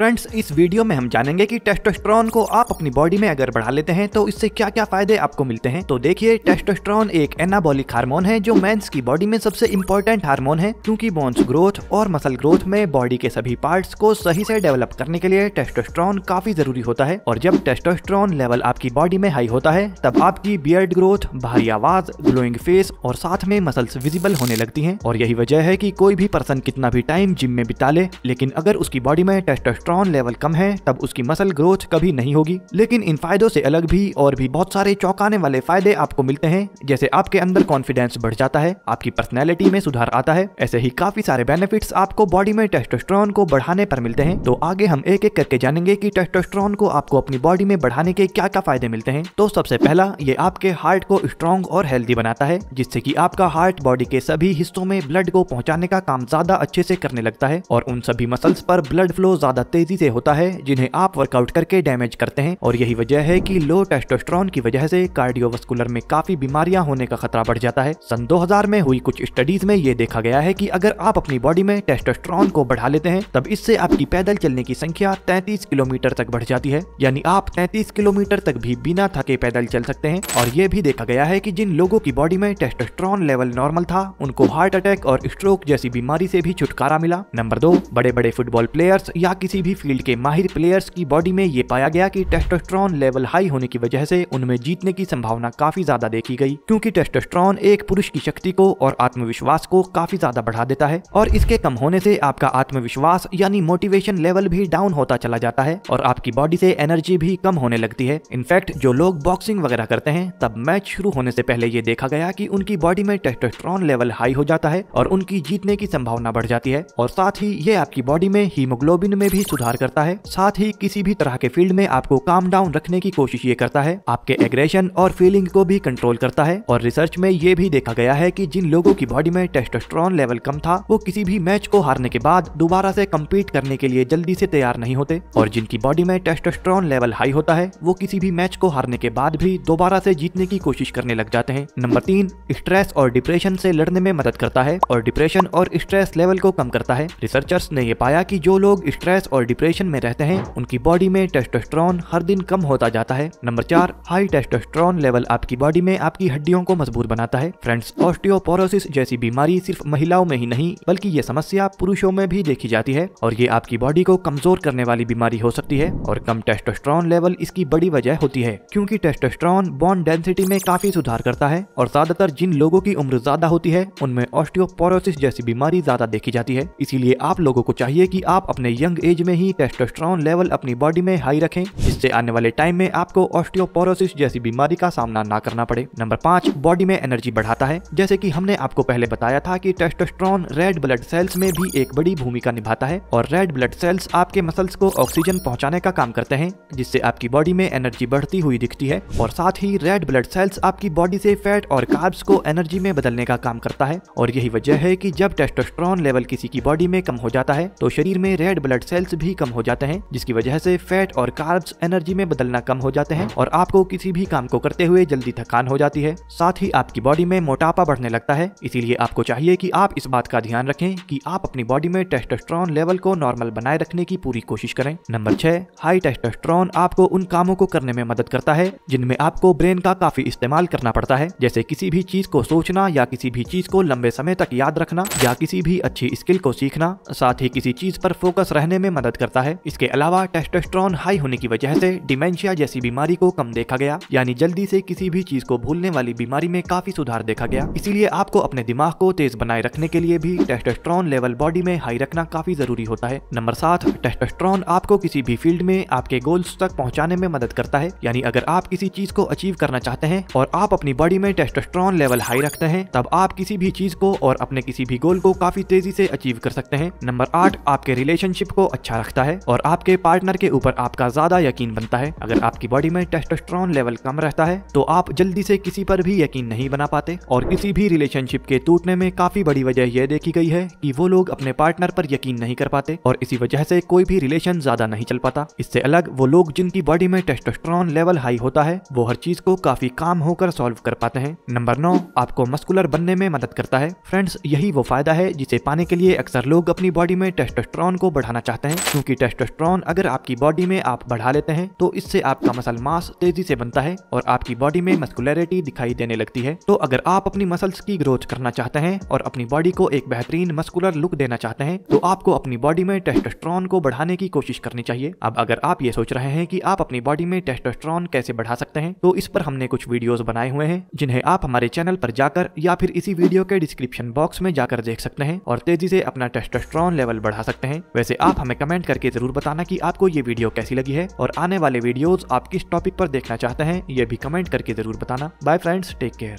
friends इस video में हम जानेंगे कि टेस्टोस्ट्रॉन को आप अपनी बॉडी में अगर बढ़ा लेते हैं तो इससे क्या क्या फायदे आपको मिलते हैं तो देखिए टेस्टोस्ट्रॉन एक एनाबॉलिक हार्मोन है जो मेंस की बॉडी में सबसे इम्पोर्टेंट हार्मोन है क्योंकि बोन्स ग्रोथ और मसल ग्रोथ में बॉडी के सभी पार्ट्स को सही से डेवलप करने के लिए टेस्टोस्ट्रॉन काफी जरूरी होता है और जब टेस्टोस्ट्रॉन लेवल आपकी बॉडी में हाई होता है तब आपकी बियर्ड ग्रोथ भारी आवाज ग्लोइंग फेस और साथ में मसल्स विजिबल होने लगती है और यही वजह है की कोई भी पर्सन कितना भी टाइम जिम में बिता ले लेकिन अगर उसकी बॉडी में टेस्टोस्ट्रॉन कोलेस्ट्रॉल लेवल कम है तब उसकी मसल ग्रोथ कभी नहीं होगी लेकिन इन फायदों से अलग भी और भी बहुत सारे चौंकाने वाले फायदे आपको मिलते हैं जैसे आपके अंदर कॉन्फिडेंस बढ़ जाता है आपकी पर्सनैलिटी में सुधार आता है ऐसे ही काफी सारे बेनिफिट आपको बॉडी में टेस्टोस्ट्रॉन को बढ़ाने पर मिलते हैं तो आगे हम एक एक करके जानेंगे की टेस्टोस्ट्रॉन को आपको अपनी बॉडी में बढ़ाने के क्या क्या फायदे मिलते हैं तो सबसे पहला ये आपके हार्ट को स्ट्रॉन्ग और हेल्दी बनाता है जिससे की आपका हार्ट बॉडी के सभी हिस्सों में ब्लड को पहुंचाने का काम ज्यादा अच्छे से करने लगता है और उन सभी मसल्स पर ब्लड फ्लो ज्यादा तेज तेजी से होता है जिन्हें आप वर्कआउट करके डैमेज करते हैं और यही वजह है कि लो टेस्टोस्ट्रॉन की वजह से कार्डियोवास्कुलर में काफी बीमारियां होने का खतरा बढ़ जाता है सन 2000 में हुई कुछ स्टडीज में ये देखा गया है कि अगर आप अपनी बॉडी में टेस्टोस्ट्रॉन को बढ़ा लेते हैं तब इससे आपकी पैदल चलने की संख्या तैतीस किलोमीटर तक बढ़ जाती है यानी आप तैतीस किलोमीटर तक भी बिना थके पैदल चल सकते हैं और ये भी देखा गया है की जिन लोगों की बॉडी में टेस्टोस्ट्रॉन लेवल नॉर्मल था उनको हार्ट अटैक और स्ट्रोक जैसी बीमारी से भी छुटकारा मिला नंबर दो बड़े बड़े फुटबॉल प्लेयर्स या किसी किसी भी फील्ड के माहिर प्लेयर्स की बॉडी में ये पाया गया कि टेस्टोस्ट्रॉन लेवल हाई होने की वजह से उनमें जीतने की संभावना काफी ज्यादा देखी गई क्योंकि टेस्टोस्ट्रॉन एक पुरुष की शक्ति को और आत्मविश्वास को काफी ज्यादा बढ़ा देता है और इसके कम होने से आपका आत्मविश्वास यानी मोटिवेशन लेवल भी डाउन होता चला जाता है और आपकी बॉडी से एनर्जी भी कम होने लगती है इनफैक्ट जो लोग बॉक्सिंग वगैरह करते हैं तब मैच शुरू होने से पहले ये देखा गया कि उनकी बॉडी में टेस्टोस्ट्रॉन लेवल हाई हो जाता है और उनकी जीतने की संभावना बढ़ जाती है और साथ ही ये आपकी बॉडी में हीमोग्लोबिन में भी सुधार करता है साथ ही किसी भी तरह के फील्ड में आपको काम डाउन रखने की कोशिश ये करता है आपके एग्रेशन और फीलिंग को भी कंट्रोल करता है और रिसर्च में ये भी देखा गया है की जिन लोगों की बॉडी में टेस्टोस्ट्रॉन लेवल कम था वो किसी भी मैच को हारने के बाद दोबारा ऐसी कम्पीट करने के लिए जल्दी ऐसी तैयार नहीं होते और जिनकी बॉडी में टेस्टोस्ट्रॉन लेवल हाई होता है वो किसी भी मैच को हारने के बाद भी दोबारा ऐसी जीतने की कोशिश करने लग जाते हैं नंबर तीन स्ट्रेस और डिप्रेशन से लड़ने में मदद करता है और डिप्रेशन और स्ट्रेस लेवल को कम करता है रिसर्चर्स ने ये पाया कि जो लोग स्ट्रेस और और डिप्रेशन में रहते हैं उनकी बॉडी में टेस्टोस्ट्रॉन हर दिन कम होता जाता है नंबर चार हाई टेस्टोस्ट्रॉन लेवल आपकी बॉडी में आपकी हड्डियों को मजबूत बनाता है फ्रेंड्स ऑस्टियोपोरोसिस जैसी बीमारी सिर्फ महिलाओं में ही नहीं बल्कि ये समस्या पुरुषों में भी देखी जाती है और ये आपकी बॉडी को कमजोर करने वाली बीमारी हो सकती है और कम टेस्टोस्ट्रॉन लेवल इसकी बड़ी वजह होती है क्योंकि टेस्टोस्ट्रॉन बॉन डेंसिटी में काफी सुधार करता है और ज्यादातर जिन लोगों की उम्र ज्यादा होती है उनमें ऑस्टियोपोरोसिस जैसी बीमारी ज्यादा देखी जाती है इसीलिए आप लोगों को चाहिए की आप अपने यंग एज में में ही टेस्टोस्ट्रॉन लेवल अपनी बॉडी में हाई रखें जिससे आने वाले टाइम में आपको ऑस्टियोपोरोसिस जैसी बीमारी का सामना ना करना पड़े नंबर पाँच बॉडी में एनर्जी बढ़ाता है जैसे कि हमने आपको पहले बताया था कि टेस्टोस्ट्रॉन रेड ब्लड सेल्स में भी एक बड़ी भूमिका निभाता है और रेड ब्लड सेल्स आपके मसल्स को ऑक्सीजन पहुँचाने का काम करते हैं जिससे आपकी बॉडी में एनर्जी बढ़ती हुई दिखती है और साथ ही रेड ब्लड सेल्स आपकी बॉडी से फैट और कार्ब्स को एनर्जी में बदलने का काम करता है और यही वजह है कि जब टेस्टोस्ट्रॉन लेवल किसी की बॉडी में कम हो जाता है तो शरीर में रेड ब्लड सेल्स भी कम हो जाते हैं जिसकी वजह से फैट और कार्ब्स एनर्जी में बदलना कम हो जाते हैं और आपको किसी भी काम को करते हुए जल्दी थकान हो जाती है साथ ही आपकी बॉडी में मोटापा बढ़ने लगता है इसीलिए आपको चाहिए कि आप इस बात का ध्यान रखें कि आप अपनी बॉडी में टेस्टोस्ट्रॉन लेवल को नॉर्मल बनाए रखने की पूरी कोशिश करें नंबर छह हाई टेस्टोस्ट्रॉन आपको उन कामों को करने में मदद करता है जिनमें आपको ब्रेन का काफी इस्तेमाल करना पड़ता है जैसे किसी भी चीज को सोचना या किसी भी चीज को लंबे समय तक याद रखना या किसी भी अच्छी स्किल को सीखना साथ ही किसी चीज पर फोकस रहने में मदद मदद करता है इसके अलावा टेस्टोस्ट्रॉन हाई होने की वजह से डिमेंशिया जैसी बीमारी को कम देखा गया यानी जल्दी से किसी भी चीज को भूलने वाली बीमारी में काफी सुधार देखा गया इसीलिए आपको अपने दिमाग को तेज बनाए रखने के लिए भी टेस्टोस्ट्रॉन लेवल बॉडी में हाई रखना काफी जरूरी होता है नंबर सात टेस्टोस्ट्रॉन आपको किसी भी फील्ड में आपके गोल्स तक पहुँचाने में मदद करता है यानी अगर आप किसी चीज को अचीव करना चाहते हैं और आप अपनी बॉडी में टेस्टोस्ट्रॉन लेवल हाई रखते हैं तब आप किसी भी चीज को और अपने किसी भी गोल को काफी तेजी से अचीव कर सकते हैं नंबर आठ आपके रिलेशनशिप को अच्छा रखता है और आपके पार्टनर के ऊपर आपका ज्यादा यकीन बनता है अगर आपकी बॉडी में टेस्टोस्ट्रॉन लेवल कम रहता है तो आप जल्दी से किसी पर भी यकीन नहीं बना पाते और किसी भी रिलेशनशिप के टूटने में काफी बड़ी वजह यह देखी गई है कि वो लोग अपने पार्टनर पर यकीन नहीं कर पाते और इसी वजह से कोई भी रिलेशन ज्यादा नहीं चल पाता इससे अलग वो लोग जिनकी बॉडी में टेस्टोस्ट्रॉन लेवल हाई होता है वो हर चीज को काफी काम होकर सॉल्व कर पाते हैं नंबर नौ आपको मस्कुलर बनने में मदद करता है फ्रेंड्स यही वो फायदा है जिसे पाने के लिए अक्सर लोग अपनी बॉडी में टेस्टोस्ट्रॉन को बढ़ाना चाहते हैं क्योंकि टेस्टोस्ट्रॉन अगर आपकी बॉडी में आप बढ़ा लेते हैं तो इससे आपका मसल मास तेजी से बनता है और आपकी बॉडी में मस्कुलरिटी दिखाई देने लगती है तो अगर आप अपनी मसल्स की ग्रोथ करना चाहते हैं और अपनी बॉडी को एक बेहतरीन मस्कुलर लुक देना चाहते हैं तो आपको अपनी बॉडी में टेस्टोस्ट्रॉन को बढ़ाने की कोशिश करनी चाहिए अब अगर आप ये सोच रहे हैं की आप अपनी बॉडी में टेस्टोस्ट्रॉन कैसे बढ़ा सकते हैं तो इस पर हमने कुछ वीडियो बनाए हुए हैं जिन्हें आप हमारे चैनल पर जाकर या फिर इसी वीडियो के डिस्क्रिप्शन बॉक्स में जाकर देख सकते हैं और तेजी से अपना टेस्टोस्ट्रॉन लेवल बढ़ा सकते हैं वैसे आप हमें कमेंट करके जरूर बताना की आपको ये वीडियो कैसी लगी है और आने वाले वीडियोज आप किस टॉपिक पर देखना चाहते हैं ये भी कमेंट करके जरूर बताना बाय फ्रेंड्स टेक केयर